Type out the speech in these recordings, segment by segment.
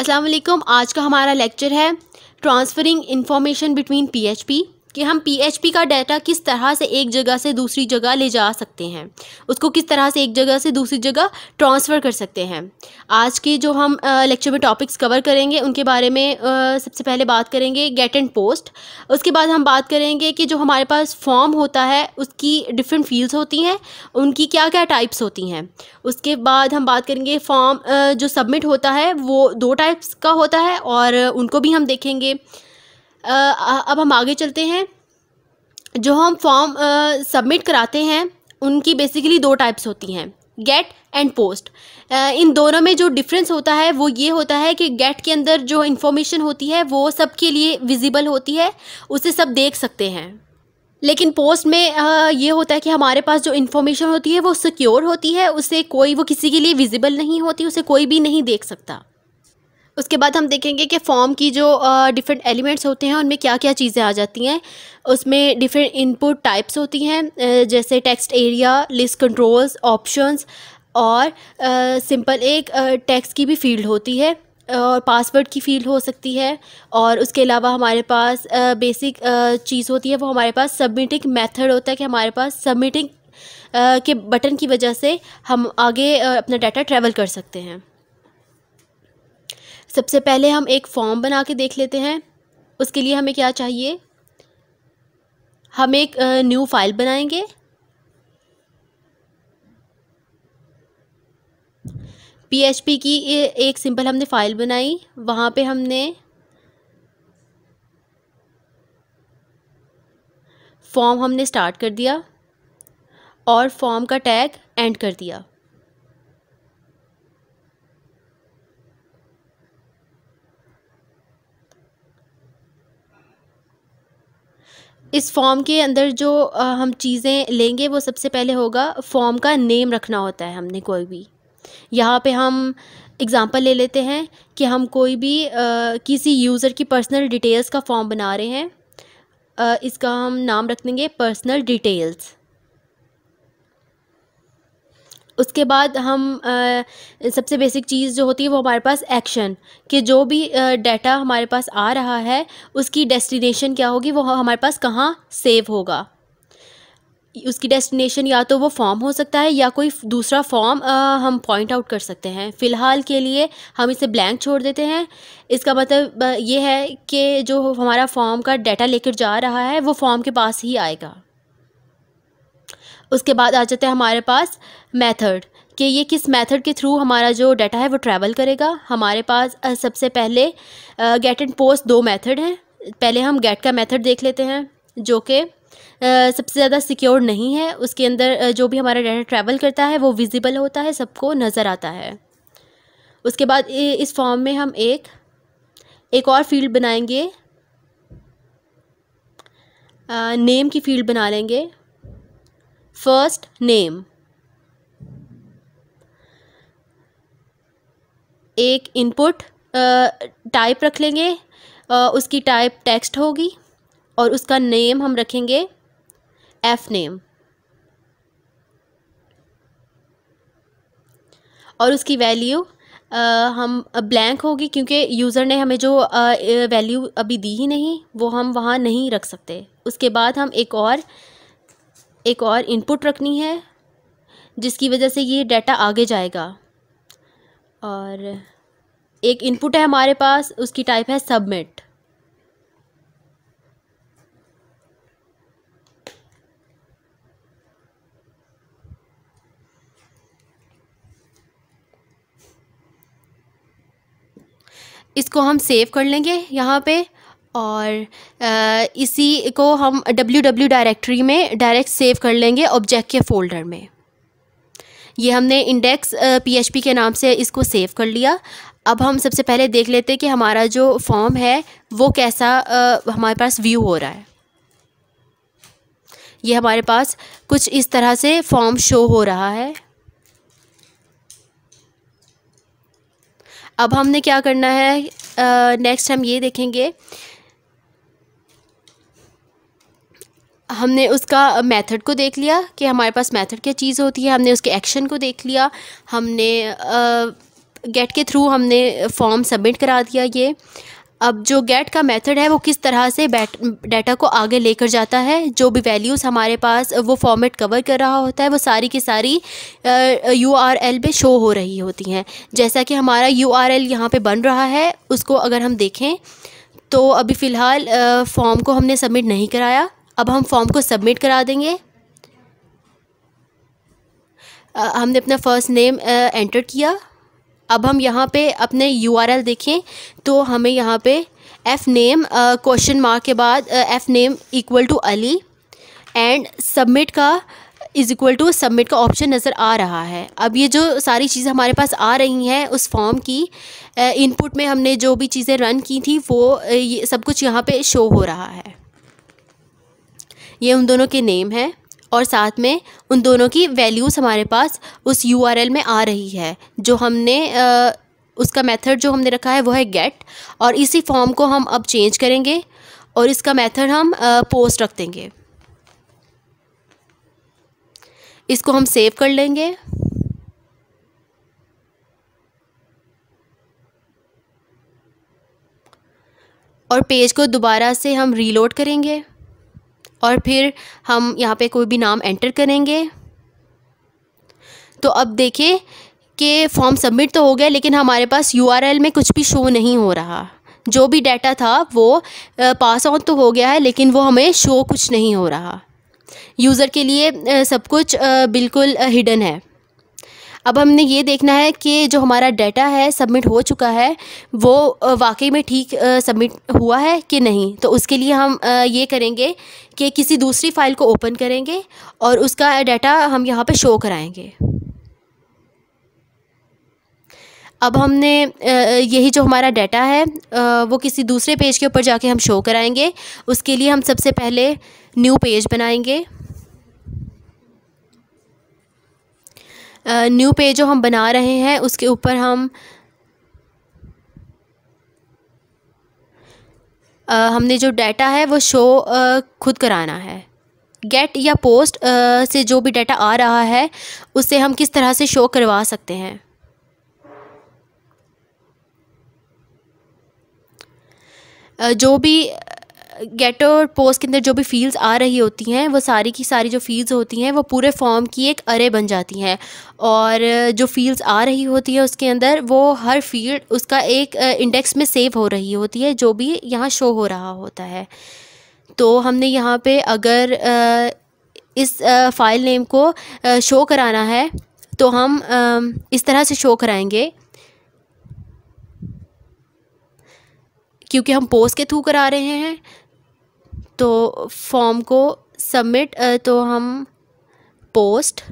असलकुम आज का हमारा लेक्चर है ट्रांसफरिंग इन्फॉर्मेशन बिटवीन पी कि हम PHP का डाटा किस तरह से एक जगह से दूसरी जगह ले जा सकते हैं उसको किस तरह से एक जगह से दूसरी जगह ट्रांसफ़र कर सकते हैं आज के जो हम लेक्चर में टॉपिक्स कवर करेंगे उनके बारे में सबसे पहले बात करेंगे गेट एंड पोस्ट उसके बाद हम बात करेंगे कि जो हमारे पास फॉर्म होता है उसकी डिफरेंट फील्ड्स होती हैं उनकी क्या क्या टाइप्स होती हैं उसके बाद हम बात करेंगे फॉर्म जो सबमिट होता है वो दो टाइप्स का होता है और उनको भी हम देखेंगे अब हम आगे चलते हैं जो हम फॉर्म सबमिट कराते हैं उनकी बेसिकली दो टाइप्स होती हैं गेट एंड पोस्ट इन दोनों में जो डिफरेंस होता है वो ये होता है कि गेट के अंदर जो इन्फॉर्मेशन होती है वो सबके लिए विजिबल होती है उसे सब देख सकते हैं लेकिन पोस्ट में ये होता है कि हमारे पास जो इन्फॉर्मेशन होती है वो सिक्योर होती है उसे कोई वो किसी के लिए विजिबल नहीं होती उसे कोई भी नहीं देख सकता उसके बाद हम देखेंगे कि फॉर्म की जो डिफरेंट एलिमेंट्स होते हैं उनमें क्या क्या चीज़ें आ जाती हैं उसमें डिफरेंट इनपुट टाइप्स होती हैं जैसे text area list controls options और सिंपल एक टेक्स्ट की भी फील्ड होती है और पासवर्ड की फील्ड हो सकती है और उसके अलावा हमारे पास बेसिक चीज़ होती है वो हमारे पास सबमिटिंग मेथड होता है कि हमारे पास सबमिटिंग के बटन की वजह से हम आगे अपना डाटा ट्रैवल कर सकते हैं सबसे पहले हम एक फॉर्म बना के देख लेते हैं उसके लिए हमें क्या चाहिए हम एक न्यू फाइल बनाएंगे पीएचपी की एक सिंपल हमने फ़ाइल बनाई वहाँ पे हमने फॉर्म हमने स्टार्ट कर दिया और फॉर्म का टैग एंड कर दिया इस फॉर्म के अंदर जो हम चीज़ें लेंगे वो सबसे पहले होगा फॉर्म का नेम रखना होता है हमने कोई भी यहाँ पे हम एग्ज़ाम्पल ले लेते हैं कि हम कोई भी आ, किसी यूज़र की पर्सनल डिटेल्स का फॉर्म बना रहे हैं आ, इसका हम नाम रख देंगे पर्सनल डिटेल्स उसके बाद हम आ, सबसे बेसिक चीज़ जो होती है वो हमारे पास एक्शन कि जो भी डाटा हमारे पास आ रहा है उसकी डेस्टिनेशन क्या होगी वो हमारे पास कहाँ सेव होगा उसकी डेस्टिनेशन या तो वो फॉर्म हो सकता है या कोई दूसरा फॉर्म हम पॉइंट आउट कर सकते हैं फ़िलहाल के लिए हम इसे ब्लैंक छोड़ देते हैं इसका मतलब ये है कि जो हमारा फॉर्म का डाटा लेकर जा रहा है वो फॉर्म के पास ही आएगा उसके बाद आ जाते हैं हमारे पास मेथड कि ये किस मेथड के थ्रू हमारा जो डाटा है वो ट्रैवल करेगा हमारे पास सबसे पहले गेट एंड पोस्ट दो मेथड हैं पहले हम गेट का मेथड देख लेते हैं जो कि सबसे ज़्यादा सिक्योर नहीं है उसके अंदर जो भी हमारा डाटा ट्रैवल करता है वो विजिबल होता है सबको नज़र आता है उसके बाद इस फॉर्म में हम एक एक और फील्ड बनाएंगे नेम की फील्ड बना लेंगे first name एक इनपुट टाइप रख लेंगे आ, उसकी टाइप टेक्स्ट होगी और उसका नेम हम रखेंगे एफ नेम और उसकी वैल्यू हम ब्लैंक होगी क्योंकि यूज़र ने हमें जो वैल्यू अभी दी ही नहीं वो हम वहाँ नहीं रख सकते उसके बाद हम एक और एक और इनपुट रखनी है जिसकी वजह से ये डाटा आगे जाएगा और एक इनपुट है हमारे पास उसकी टाइप है सबमिट इसको हम सेव कर लेंगे यहाँ पे और इसी को हम डब्ल्यू डब्ल्यू डायरेक्टरी में डायरेक्ट सेव कर लेंगे ऑब्जेक्ट के फ़ोल्डर में ये हमने इंडेक्स पीएचपी के नाम से इसको सेव कर लिया अब हम सबसे पहले देख लेते कि हमारा जो फॉर्म है वो कैसा हमारे पास व्यू हो रहा है ये हमारे पास कुछ इस तरह से फॉर्म शो हो रहा है अब हमने क्या करना है नेक्स्ट हम ये देखेंगे हमने उसका मेथड को देख लिया कि हमारे पास मेथड क्या चीज़ होती है हमने उसके एक्शन को देख लिया हमने गेट के थ्रू हमने फॉर्म सबमिट करा दिया ये अब जो गेट का मेथड है वो किस तरह से डाटा को आगे लेकर जाता है जो भी वैल्यूज़ हमारे पास वो फॉर्मेट कवर कर रहा होता है वो सारी की सारी यू आर एल पर शो हो रही होती हैं जैसा कि हमारा यू आर एल यहाँ पर बन रहा है उसको अगर हम देखें तो अभी फ़िलहाल फॉर्म को हमने सबमिट नहीं कराया अब हम फॉर्म को सबमिट करा देंगे आ, हमने अपना फर्स्ट नेम एंटर किया अब हम यहाँ पे अपने यूआरएल देखें तो हमें यहाँ पे एफ़ नेम क्वेश्चन मार्क के बाद F name equal to Ali and submit का इज़ इक्वल टू सबमिट का ऑप्शन नज़र आ रहा है अब ये जो सारी चीज़ें हमारे पास आ रही हैं उस फॉर्म की इनपुट में हमने जो भी चीज़ें रन की थी वो ये सब कुछ यहाँ पे शो हो रहा है ये उन दोनों के नेम हैं और साथ में उन दोनों की वैल्यूज़ हमारे पास उस यू में आ रही है जो हमने आ, उसका मेथड जो हमने रखा है वो है गेट और इसी फॉर्म को हम अब चेंज करेंगे और इसका मेथड हम पोस्ट रख देंगे इसको हम सेव कर लेंगे और पेज को दोबारा से हम रीलोड करेंगे और फिर हम यहाँ पे कोई भी नाम एंटर करेंगे तो अब देखिए कि फॉर्म सबमिट तो हो गया लेकिन हमारे पास यू में कुछ भी शो नहीं हो रहा जो भी डाटा था वो पास ऑन तो हो गया है लेकिन वो हमें शो कुछ नहीं हो रहा यूज़र के लिए सब कुछ बिल्कुल हिडन है अब हमने ये देखना है कि जो हमारा डाटा है सबमिट हो चुका है वो वाकई में ठीक सबमिट हुआ है कि नहीं तो उसके लिए हम ये करेंगे कि किसी दूसरी फ़ाइल को ओपन करेंगे और उसका डाटा हम यहाँ पे शो कराएंगे अब हमने यही जो हमारा डाटा है वो किसी दूसरे पेज के ऊपर जाके हम शो कराएंगे उसके लिए हम सबसे पहले न्यू पेज बनाएंगे न्यू पेज जो हम बना रहे हैं उसके ऊपर हम आ, हमने जो डाटा है वो शो आ, खुद कराना है गेट या पोस्ट आ, से जो भी डाटा आ रहा है उसे हम किस तरह से शो करवा सकते हैं जो भी गेटर और पोस्ट के अंदर जो भी फील्ड्स आ रही होती हैं वो सारी की सारी जो फील्ड्स होती हैं वो पूरे फॉर्म की एक अरे बन जाती हैं और जो फील्ड्स आ रही होती है उसके अंदर वो हर फील्ड उसका एक इंडेक्स में सेव हो रही होती है जो भी यहाँ शो हो रहा होता है तो हमने यहाँ पे अगर इस फाइल नेम को शो कराना है तो हम इस तरह से शो कराएंगे क्योंकि हम पोस्ट के थ्रू करा रहे हैं तो फॉर्म को सबमिट तो हम पोस्ट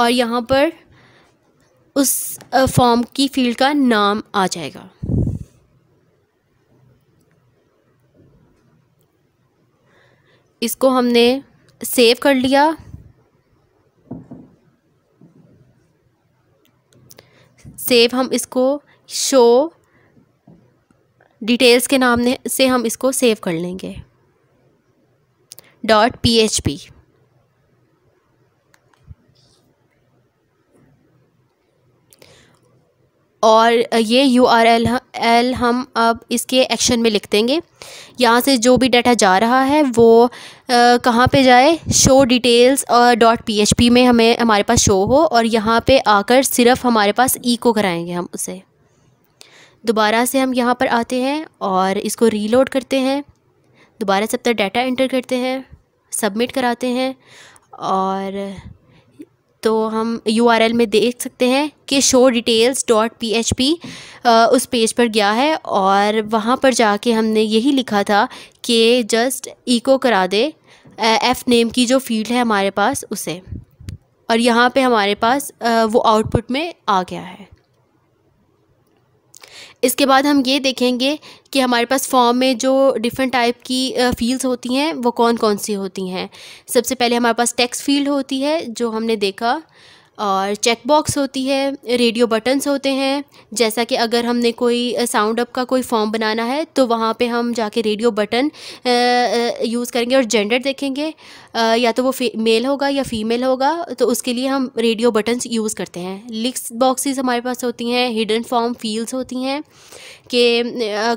और यहाँ पर उस फॉर्म की फील्ड का नाम आ जाएगा इसको हमने सेव कर लिया सेव हम इसको शो डिटेल्स के नाम से हम इसको सेव कर लेंगे डॉट पी एच पी और ये यू आर एल एल हम अब इसके एक्शन में लिख देंगे यहाँ से जो भी डाटा जा रहा है वो कहाँ पे जाए शो डिटेल्स और डॉट पी एच पी में हमें हमारे पास शो हो और यहाँ पे आकर सिर्फ हमारे पास ई e को कराएंगे हम उसे दोबारा से हम यहाँ पर आते हैं और इसको रीलोड करते हैं दोबारा से अपना डाटा इंटर करते हैं सबमिट कराते हैं और तो हम यू में देख सकते हैं कि show details dot P H P उस पेज पर गया है और वहाँ पर जाके हमने यही लिखा था कि जस्ट इको करा दे एफ़ नेम की जो फील्ड है हमारे पास उसे और यहाँ पे हमारे पास वो आउटपुट में आ गया है इसके बाद हम ये देखेंगे कि हमारे पास फॉर्म में जो डिफरेंट टाइप की फील्ड्स होती हैं वो कौन कौन सी होती हैं सबसे पहले हमारे पास टेक्स्ट फील्ड होती है जो हमने देखा और चेक बॉक्स होती है रेडियो बटन्स होते हैं जैसा कि अगर हमने कोई साउंड अप का कोई फॉर्म बनाना है तो वहाँ पे हम जाके रेडियो बटन यूज़ करेंगे और जेंडर देखेंगे या तो वो मेल होगा या फीमेल होगा तो उसके लिए हम रेडियो बटन्स यूज़ करते हैं लिक्स बॉक्सेस हमारे पास होती हैं हिडन फॉर्म फील्स होती हैं कि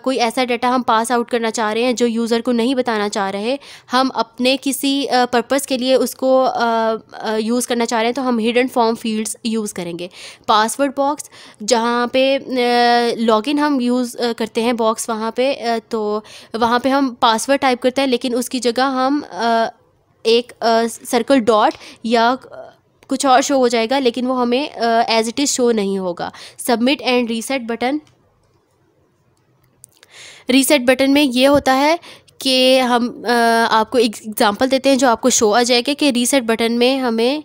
कोई ऐसा डाटा हम पास आउट करना चाह रहे हैं जो यूज़र को नहीं बताना चाह रहे हम अपने किसी पर्पज़ के लिए उसको यूज़ करना चाह रहे हैं तो हम hidden form form fields use करेंगे पासवर्ड बॉक्स जहाँ पे लॉगिन हम यूज़ करते हैं बॉक्स वहाँ पे तो वहाँ पे हम पासवर्ड टाइप करते हैं लेकिन उसकी जगह हम एक सर्कल डॉट या कुछ और शो हो जाएगा लेकिन वो हमें एज इट इज़ शो नहीं होगा submit and reset button reset button में ये होता है कि हम आपको एक एग्ज़ाम्पल देते हैं जो आपको शो आ जाएगा कि रीसेट बटन में हमें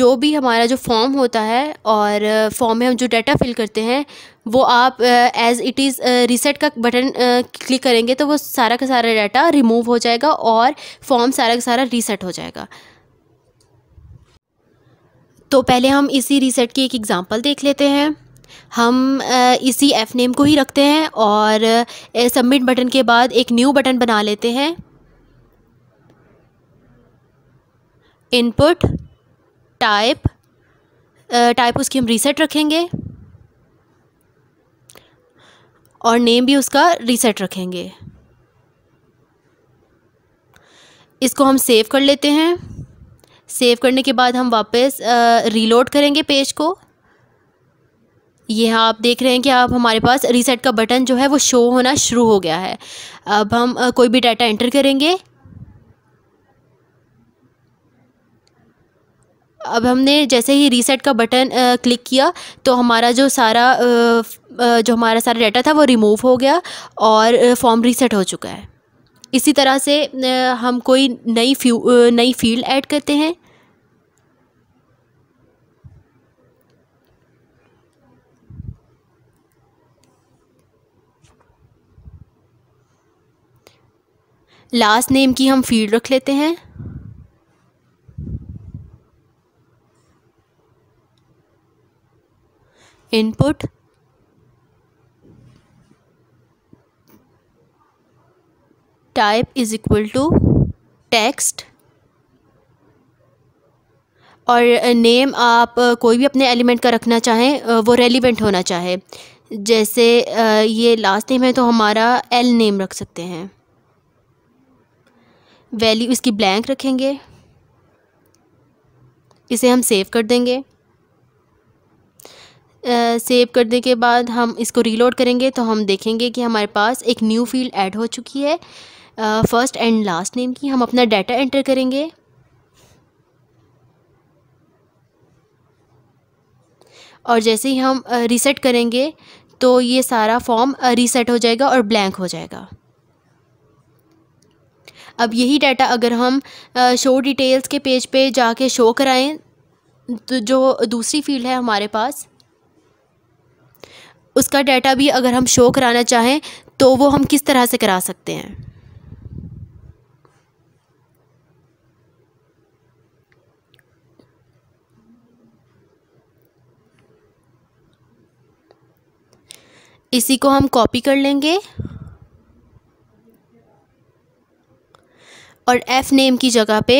जो भी हमारा जो फॉर्म होता है और फॉर्म में हम जो डाटा फिल करते हैं वो आप एज़ इट इज़ रीसेट का बटन क्लिक करेंगे तो वो सारा का सारा डाटा रिमूव हो जाएगा और फॉर्म सारा का सारा रीसेट हो जाएगा तो पहले हम इसी रीसेट की एक एग्ज़ाम्पल देख लेते हैं हम इसी एफ़ नेम को ही रखते हैं और सबमिट बटन के बाद एक न्यू बटन बना लेते हैं इनपुट टाइप टाइप उसकी हम रीसेट रखेंगे और नेम भी उसका रीसेट रखेंगे इसको हम सेव कर लेते हैं सेव करने के बाद हम वापस रीलोड करेंगे पेज को ये हाँ आप देख रहे हैं कि आप हमारे पास रीसेट का बटन जो है वो शो होना शुरू हो गया है अब हम कोई भी डाटा एंटर करेंगे अब हमने जैसे ही रीसेट का बटन आ, क्लिक किया तो हमारा जो सारा आ, जो हमारा सारा डाटा था वो रिमूव हो गया और फॉर्म रीसेट हो चुका है इसी तरह से आ, हम कोई नई फ्यू नई फील्ड ऐड करते हैं लास्ट नेम की हम फील्ड रख लेते हैं input type is equal to text और नेम आप कोई भी अपने एलिमेंट का रखना चाहें वो रेलिवेंट होना चाहे जैसे ये लास्ट नेम है तो हमारा एल नेम रख सकते हैं वैल्यू इसकी ब्लैंक रखेंगे इसे हम सेव कर देंगे सेव uh, करने के बाद हम इसको रीलोड करेंगे तो हम देखेंगे कि हमारे पास एक न्यू फील्ड ऐड हो चुकी है फ़र्स्ट एंड लास्ट नेम की हम अपना डाटा एंटर करेंगे और जैसे ही हम रीसेट uh, करेंगे तो ये सारा फॉर्म रीसेट uh, हो जाएगा और ब्लैंक हो जाएगा अब यही डाटा अगर हम शो डिटेल्स के पेज पे जाके शो कराएं तो जो दूसरी फील्ड है हमारे पास उसका डाटा भी अगर हम शो कराना चाहें तो वो हम किस तरह से करा सकते हैं इसी को हम कॉपी कर लेंगे और एफ़ नेम की जगह पे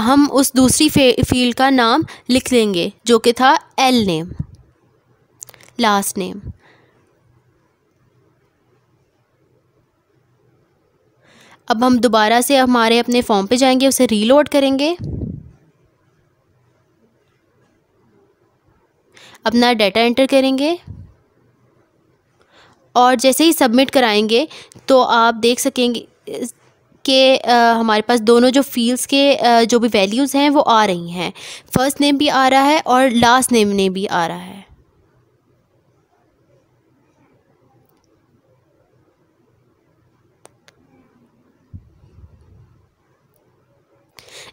हम उस दूसरी फील्ड का नाम लिख लेंगे जो कि था एल नेम लास्ट नेम अब हम दोबारा से हमारे अपने फॉर्म पे जाएंगे उसे रीलोड करेंगे अपना डाटा एंटर करेंगे और जैसे ही सबमिट कराएंगे तो आप देख सकेंगे के आ, हमारे पास दोनों जो फील्ड्स के आ, जो भी वैल्यूज़ हैं वो आ रही हैं फर्स्ट नेम भी आ रहा है और लास्ट नेम ने भी आ रहा है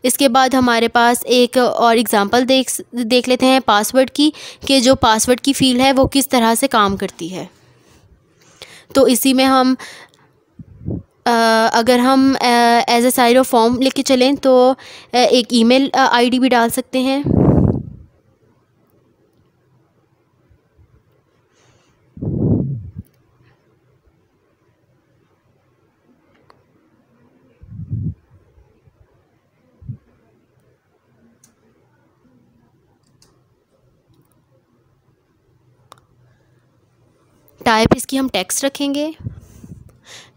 इसके बाद हमारे पास एक और एग्ज़ाम्पल देख देख लेते हैं पासवर्ड की कि जो पासवर्ड की फ़ील्ड है वो किस तरह से काम करती है तो इसी में हम अगर हम as a side of form लेके चलें तो एक ईमेल आईडी भी डाल सकते हैं टाइप इसकी हम टेक्स्ट रखेंगे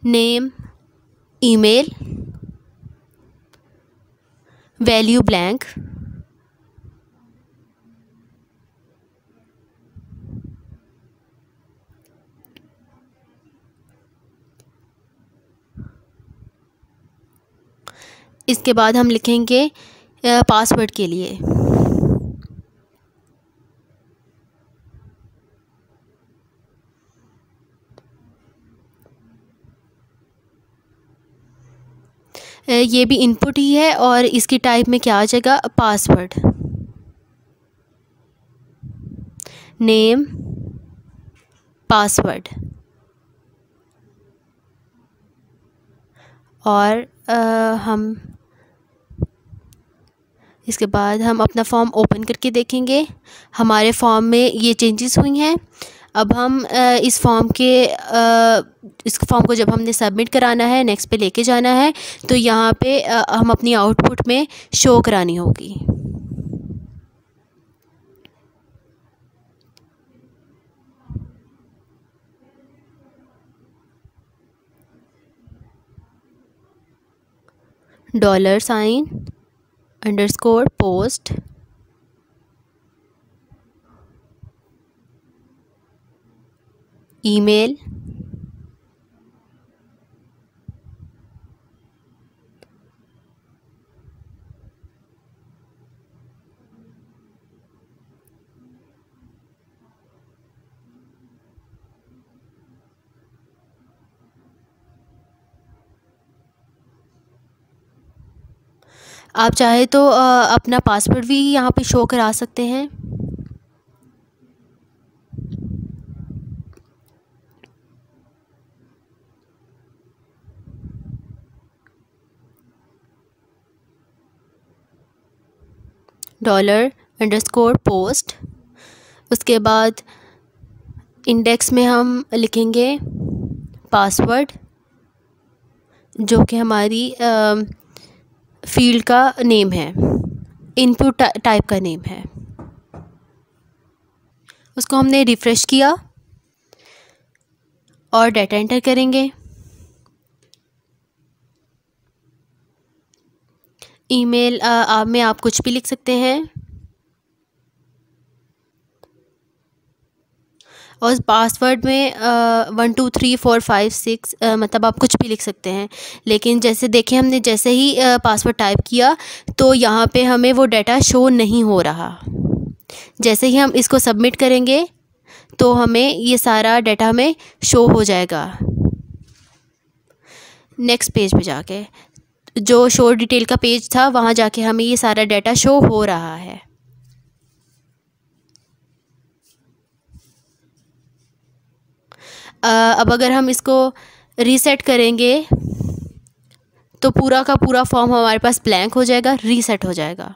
नेम ईमेल वैल्यू ब्लैंक इसके बाद हम लिखेंगे पासवर्ड के लिए ये भी इनपुट ही है और इसकी टाइप में क्या आ जाएगा पासवर्ड नेम पासवर्ड और आ, हम इसके बाद हम अपना फॉर्म ओपन करके देखेंगे हमारे फॉर्म में ये चेंजेस हुई हैं अब हम इस फॉर्म के इस फॉर्म को जब हमने सबमिट कराना है नेक्स्ट पे लेके जाना है तो यहाँ पे हम अपनी आउटपुट में शो करानी होगी dollar sign underscore post email आप चाहे तो अपना पासवर्ड भी यहाँ पे शो करा सकते हैं डॉलर अंडरस्कोर पोस्ट उसके बाद इंडेक्स में हम लिखेंगे पासवर्ड जो कि हमारी फील्ड का नेम है इनपुट टाइप का नेम है उसको हमने रिफ़्रेश किया और डाटा एंटर करेंगे ईमेल आप में आप कुछ भी लिख सकते हैं और पासवर्ड में one two three four five six मतलब आप कुछ भी लिख सकते हैं लेकिन जैसे देखें हमने जैसे ही पासवर्ड टाइप किया तो यहाँ पे हमें वो डाटा शो नहीं हो रहा जैसे ही हम इसको सबमिट करेंगे तो हमें ये सारा डाटा हमें शो हो जाएगा नेक्स्ट पेज पे जाके जो शो डिटेल का पेज था वहाँ जाके हमें ये सारा डाटा शो हो रहा है अब अगर हम इसको रीसेट करेंगे तो पूरा का पूरा फॉर्म हमारे पास ब्लैंक हो जाएगा रीसेट हो जाएगा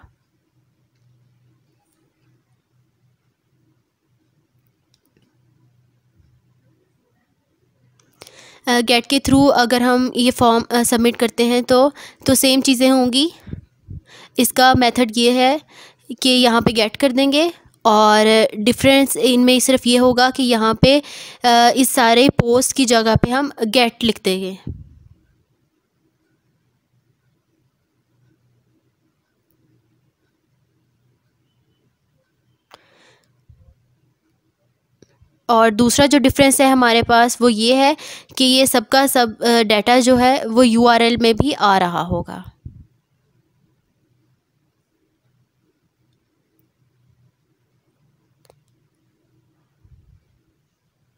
गेट के थ्रू अगर हम ये फॉर्म सबमिट करते हैं तो तो सेम चीज़ें होंगी इसका मेथड ये है कि यहाँ पे गेट कर देंगे और डिफरेंस इनमें सिर्फ ये होगा कि यहाँ पे इस सारे पोस्ट की जगह पे हम गेट लिख देंगे और दूसरा जो डिफरेंस है हमारे पास वो ये है कि ये सबका सब डाटा जो है वो यूआरएल में भी आ रहा होगा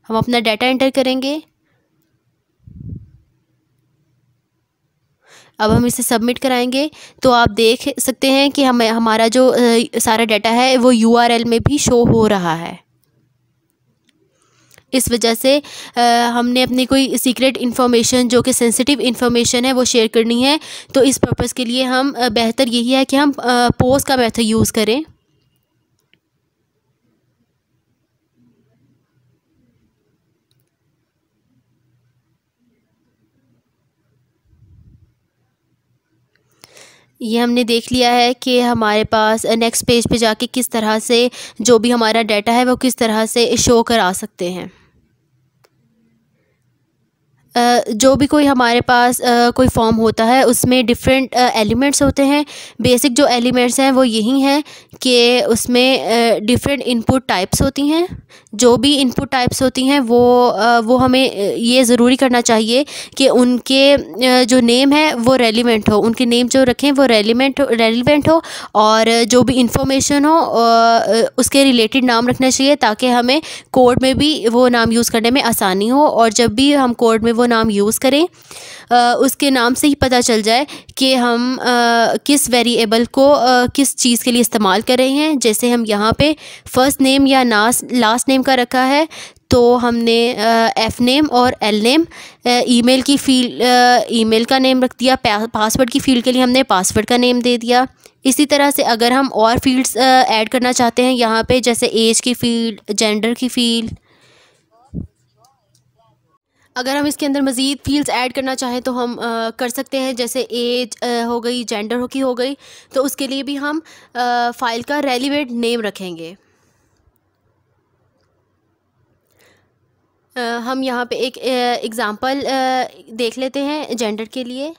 हम अपना डाटा एंटर करेंगे अब हम इसे सबमिट कराएंगे तो आप देख सकते हैं कि हमें हमारा जो सारा डाटा है वो यूआरएल में भी शो हो रहा है इस वजह से आ, हमने अपनी कोई सीक्रेट इन्फॉर्मेशन जो कि सेंसिटिव इन्फॉर्मेशन है वो शेयर करनी है तो इस पर्पज़ के लिए हम बेहतर यही है कि हम पोस्ट का मैथड यूज़ करें ये हमने देख लिया है कि हमारे पास नेक्स्ट पेज पे जाके किस तरह से जो भी हमारा डाटा है वो किस तरह से शो करा सकते हैं जो भी कोई हमारे पास कोई फॉर्म होता है उसमें डिफरेंट एलिमेंट्स होते हैं बेसिक जो एलिमेंट्स हैं वो यही हैं कि उसमें डिफरेंट इनपुट टाइप्स होती हैं जो भी इनपुट टाइप्स होती हैं वो वो हमें ये ज़रूरी करना चाहिए कि उनके जो नेम है वो रेलिवेंट हो उनके नेम जो रखें वो रेलिवेंट हो रेलिवेंट हो और जो भी इंफॉर्मेशन हो उसके रिलेटेड नाम रखना चाहिए ताकि हमें कोड में भी वो नाम यूज़ करने में आसानी हो और जब भी हम कोड में वो वो नाम यूज़ करें आ, उसके नाम से ही पता चल जाए कि हम आ, किस वेरिएबल को आ, किस चीज़ के लिए इस्तेमाल कर रहे हैं जैसे हम यहाँ पे फ़र्स्ट नेम या नास लास्ट नेम का रखा है तो हमने एफ़ नेम और एल नेम ईमेल की फील्ड ईमेल का नेम रख दिया पासवर्ड की फील्ड के लिए हमने पासवर्ड का नेम दे दिया इसी तरह से अगर हम और फील्ड्स ऐड करना चाहते हैं यहाँ पे जैसे एज की फील्ड जेंडर की फील्ड अगर हम इसके अंदर मज़ीद फील्ड्स ऐड करना चाहें तो हम आ, कर सकते हैं जैसे एज हो गई जेंडर हो की हो गई तो उसके लिए भी हम आ, फाइल का रेलिवेंट नेम रखेंगे आ, हम यहाँ पे एक एग्ज़ाम्पल देख लेते हैं जेंडर के लिए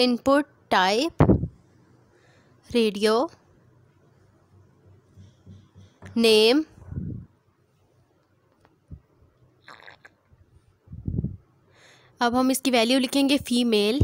इनपुट टाइप रेडियो नेम अब हम इसकी वैल्यू लिखेंगे फीमेल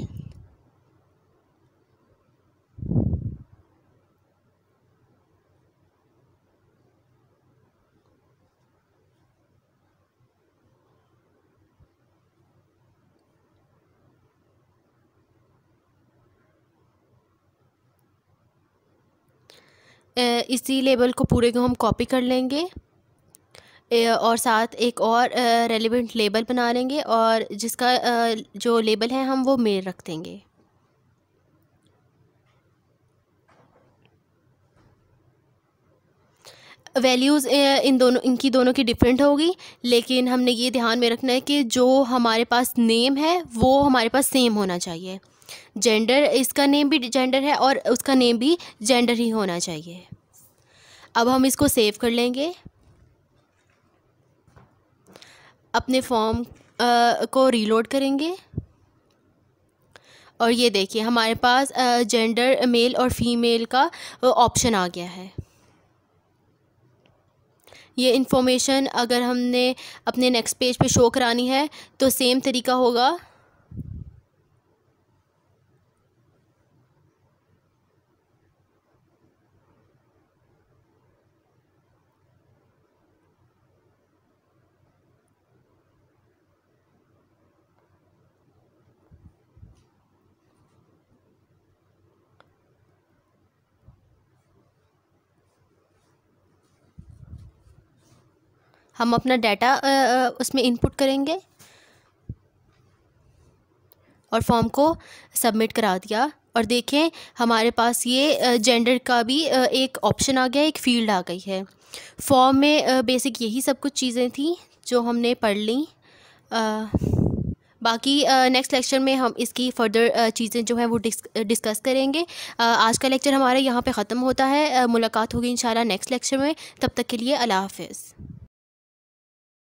इसी लेबल को पूरे को हम कॉपी कर लेंगे और साथ एक और रेलिवेंट लेबल बना लेंगे और जिसका जो लेबल है हम वो मेल रख देंगे वैल्यूज़ इन दोनों इनकी दोनों की डिफरेंट होगी लेकिन हमने ये ध्यान में रखना है कि जो हमारे पास नेम है वो हमारे पास सेम होना चाहिए जेंडर इसका नेम भी जेंडर है और उसका नेम भी जेंडर ही होना चाहिए अब हम इसको सेव कर लेंगे अपने फॉर्म को रीलोड करेंगे और ये देखिए हमारे पास जेंडर मेल और फीमेल का ऑप्शन आ गया है ये इन्फॉर्मेशन अगर हमने अपने नेक्स्ट पेज पे शो करानी है तो सेम तरीका होगा हम अपना डाटा उसमें इनपुट करेंगे और फॉर्म को सबमिट करा दिया और देखें हमारे पास ये जेंडर का भी एक ऑप्शन आ गया एक फ़ील्ड आ गई है फॉर्म में बेसिक यही सब कुछ चीज़ें थी जो हमने पढ़ ली बाकी नेक्स्ट लेक्चर में हम इसकी फ़र्दर चीज़ें जो है वो डिस्कस करेंगे आज का लेक्चर हमारे यहाँ पे ख़त्म होता है मुलाकात होगी इंशाल्लाह नेक्स्ट लेक्चर में तब तक के लिए अल्लाह हाफिज़